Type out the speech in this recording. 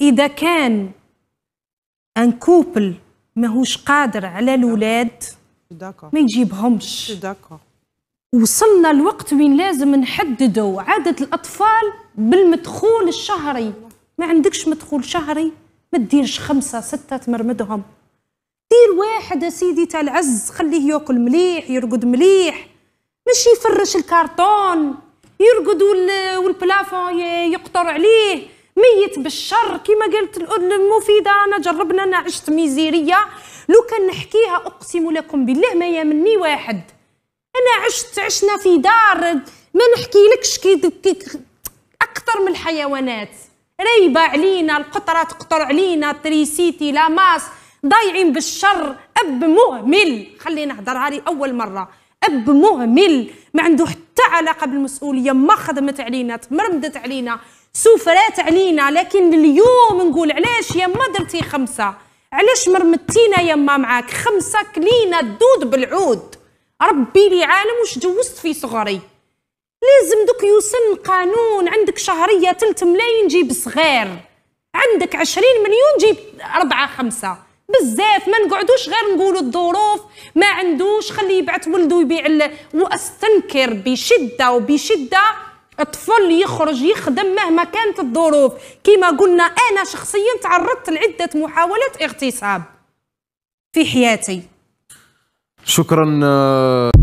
إذا كان ان كوبل ماهوش قادر على الولاد ما يجيبهمش وصلنا الوقت وين لازم نحددوا عدد الأطفال بالمدخول الشهري ما عندكش مدخول شهري ما تديرش خمسة ستة تمرمدهم دير واحد سيدي تاع العز خليه ياكل مليح يرقد مليح مش يفرش الكارتون يرقد والبلافون يقطر عليه ميت بالشر كما قالت الاذن المفيده انا جربنا انا عشت ميزيريه لو كان نحكيها اقسم لكم بالله ما يمني واحد انا عشت عشنا في دار ما نحكيلكش كي اكثر من الحيوانات ريبه علينا القطره تقطر علينا تريسيتي لاماس ضايعين بالشر اب مهمل خلينا نهضرها لي اول مره اب مهمل ما عنده حتى علاقه بالمسؤوليه ما خدمت علينا تمرمدت علينا سفرات علينا لكن اليوم نقول علاش يا ما درتي خمسه علاش مرمتينا يا ما معاك خمسه كلينا الدود بالعود ربي لي عالم واش جوزت في صغري لازم دوك يوصل قانون عندك شهريه 3 ملايين جيب صغير عندك عشرين مليون جيب أربعة خمسة بزاف ما نقعدوش غير نقولوا الظروف ما عندوش خليه يبعث ولده يبيع واستنكر بشده وبشده الطفل يخرج يخدم مهما كانت الظروف كما قلنا انا شخصيا تعرضت لعده محاولات اغتصاب في حياتي شكرا آه،